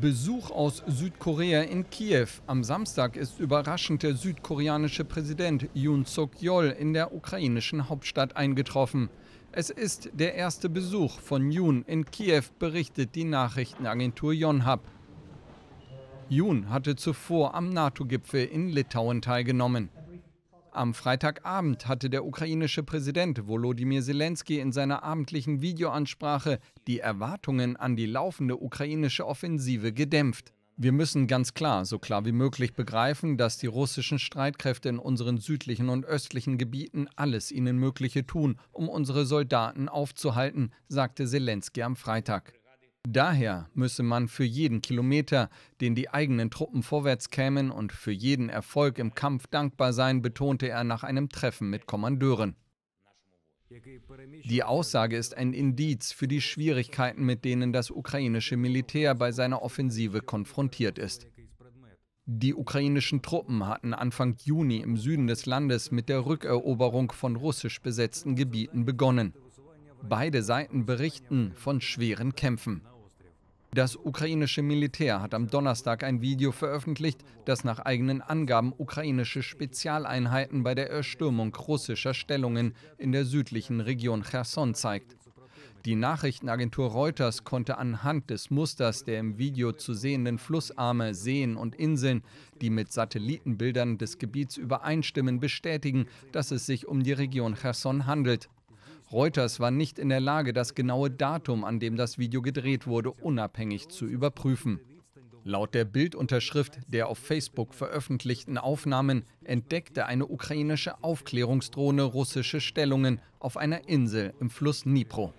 Besuch aus Südkorea in Kiew. Am Samstag ist überraschend der südkoreanische Präsident Yoon Suk-yeol in der ukrainischen Hauptstadt eingetroffen. Es ist der erste Besuch von Yoon in Kiew, berichtet die Nachrichtenagentur Yonhap. Yoon hatte zuvor am NATO-Gipfel in Litauen teilgenommen. Am Freitagabend hatte der ukrainische Präsident Volodymyr Zelensky in seiner abendlichen Videoansprache die Erwartungen an die laufende ukrainische Offensive gedämpft. Wir müssen ganz klar, so klar wie möglich begreifen, dass die russischen Streitkräfte in unseren südlichen und östlichen Gebieten alles ihnen Mögliche tun, um unsere Soldaten aufzuhalten, sagte Zelensky am Freitag. Daher müsse man für jeden Kilometer, den die eigenen Truppen vorwärts kämen und für jeden Erfolg im Kampf dankbar sein, betonte er nach einem Treffen mit Kommandeuren. Die Aussage ist ein Indiz für die Schwierigkeiten, mit denen das ukrainische Militär bei seiner Offensive konfrontiert ist. Die ukrainischen Truppen hatten Anfang Juni im Süden des Landes mit der Rückeroberung von russisch besetzten Gebieten begonnen. Beide Seiten berichten von schweren Kämpfen. Das ukrainische Militär hat am Donnerstag ein Video veröffentlicht, das nach eigenen Angaben ukrainische Spezialeinheiten bei der Erstürmung russischer Stellungen in der südlichen Region Cherson zeigt. Die Nachrichtenagentur Reuters konnte anhand des Musters der im Video zu sehenden Flussarme, Seen und Inseln, die mit Satellitenbildern des Gebiets übereinstimmen, bestätigen, dass es sich um die Region Cherson handelt. Reuters war nicht in der Lage, das genaue Datum, an dem das Video gedreht wurde, unabhängig zu überprüfen. Laut der Bildunterschrift der auf Facebook veröffentlichten Aufnahmen entdeckte eine ukrainische Aufklärungsdrohne russische Stellungen auf einer Insel im Fluss Dnipro.